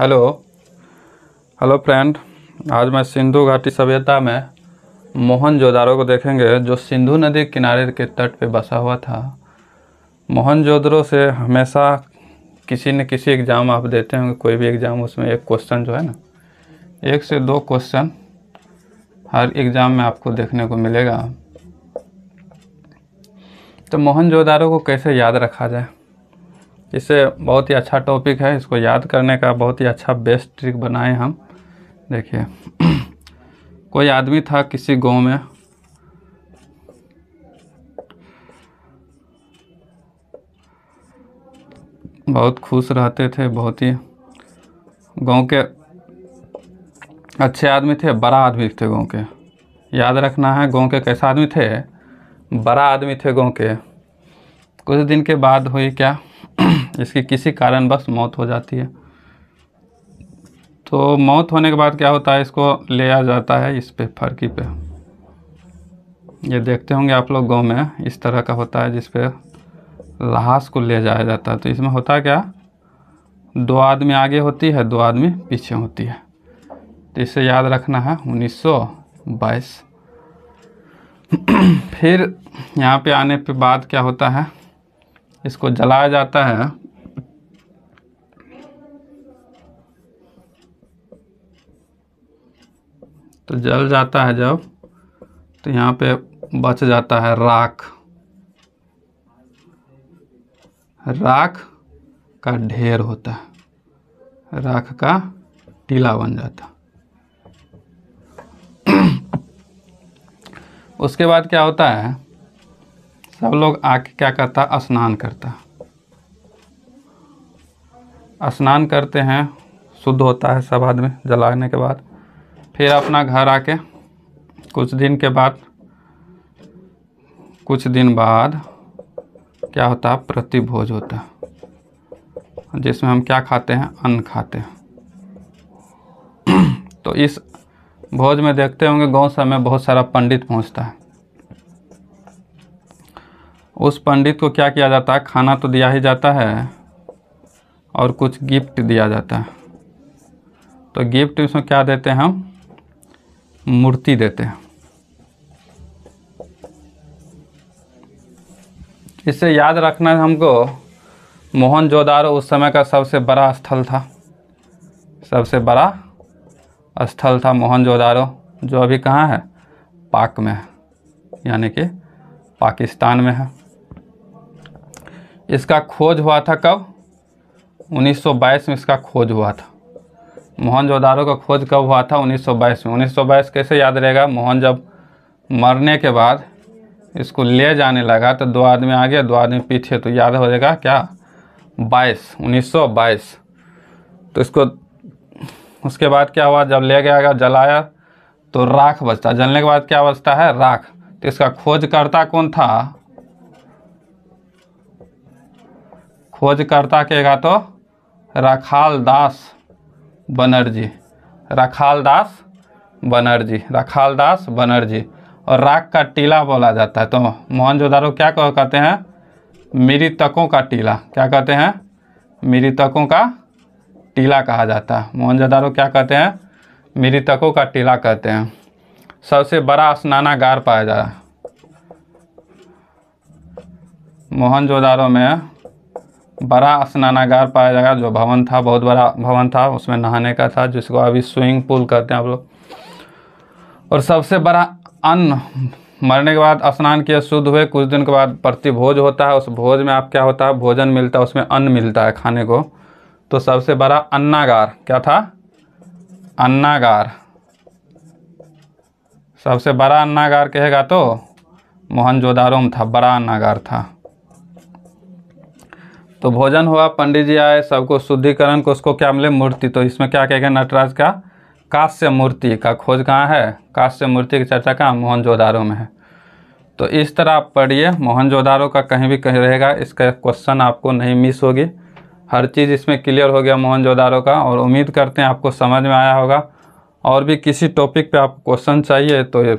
hello hello friend आज मैं सिंधु घाटी सभ्यता में मोहन जोदारों को देखेंगे जो सिंधु नदी किनारे के तट पे बसा हुआ था मोहन मोहनजोदड़ो से हमेशा किसी न किसी एग्ज़ाम आप देते होंगे कोई भी एग्ज़ाम उसमें एक क्वेश्चन जो है ना एक से दो क्वेश्चन हर एग्ज़ाम में आपको देखने को मिलेगा तो मोहन जोदारों को कैसे याद रखा जाए इसे बहुत ही अच्छा टॉपिक है इसको याद करने का बहुत ही अच्छा बेस्ट ट्रिक बनाए हम देखिए कोई आदमी था किसी गांव में बहुत खुश रहते थे बहुत ही गांव के अच्छे आदमी थे बड़ा आदमी थे गांव के याद रखना है गांव के कैसा आदमी थे बड़ा आदमी थे गांव के कुछ दिन के बाद हुई क्या इसकी किसी कारणवश मौत हो जाती है तो मौत होने के बाद क्या होता है इसको ले आ जाता है इस पे फरकी पे ये देखते होंगे आप लोग गांव में इस तरह का होता है जिस पे लाश को ले जाया जाता है तो इसमें होता क्या दो आदमी आगे होती है दो आदमी पीछे होती है तो इसे याद रखना है उन्नीस फिर यहाँ पे आने के बाद क्या होता है इसको जलाया जाता है तो जल जाता है जब तो यहाँ पे बच जाता है राख राख का ढेर होता है राख का टीला बन जाता उसके बाद क्या होता है सब लोग आके क्या करता स्नान करता स्नान करते हैं शुद्ध होता है सब आदमी जलाने के बाद फिर अपना घर आके कुछ दिन के बाद कुछ दिन बाद क्या होता है प्रतिभोज होता है जिसमें हम क्या खाते हैं अन्न खाते हैं तो इस भोज में देखते होंगे गांव सब में बहुत सारा पंडित पहुंचता है उस पंडित को क्या किया जाता है खाना तो दिया ही जाता है और कुछ गिफ्ट दिया जाता है तो गिफ्ट उसमें क्या देते हैं हम मूर्ति देते हैं इससे याद रखना है हमको मोहन जोदारो उस समय का सबसे बड़ा स्थल था सबसे बड़ा स्थल था मोहन जोदारो जो अभी कहाँ है पाक में है यानी कि पाकिस्तान में है इसका खोज हुआ था कब 1922 में इसका खोज हुआ था मोहनजोदारो का खोज कब हुआ था 1922 में 1922 कैसे याद रहेगा मोहन जब मरने के बाद इसको ले जाने लगा तो दो आदमी आ गया दो आदमी पीछे तो याद हो जाएगा क्या 22 1922 तो इसको उसके बाद क्या हुआ जब ले गया जलाया तो राख बचता जलने के बाद क्या बचता है राख तो इसका खोजकर्ता कौन था खोजकर्ता गा तो रखाल दास बनर्जी रखाल दास बनर्जी रखाल दास बनर्जी और राख का टीला बोला जाता है तो मोहन जोदारो क्या कहते हैं मृतकों का टीला क्या कहते हैं मृतकों का टीला कहा जाता है मोहन जोदारो क्या कहते हैं मृतकों का टीला कहते हैं सबसे बड़ा स्नानागार पाया जा रहा है जोदारो में बड़ा स्नानागार पाया जाएगा जो भवन था बहुत बड़ा भवन था उसमें नहाने का था जिसको अभी स्विमिंग पूल कहते हैं आप लोग और सबसे बड़ा अन्न मरने के बाद स्नान किए शुद्ध हुए कुछ दिन के बाद प्रति भोज होता है उस भोज में आप क्या होता है भोजन मिलता है उसमें अन्न मिलता है खाने को तो सबसे बड़ा अन्नागार क्या था अन्नागार सबसे बड़ा अन्नागार कहेगा तो मोहनजोदारो में था बड़ा अन्नागार था तो भोजन हुआ पंडित जी आए सबको शुद्धिकरण को उसको क्या मिले मूर्ति तो इसमें क्या कहेगा नटराज का काश्य मूर्ति का खोज कहाँ है काश्य मूर्ति की चर्चा कहाँ मोहन जोदारो में है तो इस तरह आप पढ़िए मोहन जोदारो का कहीं भी कहीं रहेगा इसका क्वेश्चन आपको नहीं मिस होगी हर चीज़ इसमें क्लियर हो गया मोहन जोदारो का और उम्मीद करते हैं आपको समझ में आया होगा और भी किसी टॉपिक पे आपको क्वेश्चन चाहिए तो ये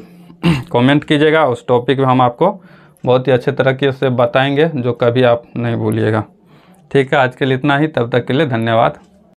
कमेंट कीजिएगा उस टॉपिक में हम आपको बहुत ही अच्छे तरीके से बताएंगे जो कभी आप नहीं भूलिएगा ठीक है आज के लिए इतना ही तब तक के लिए धन्यवाद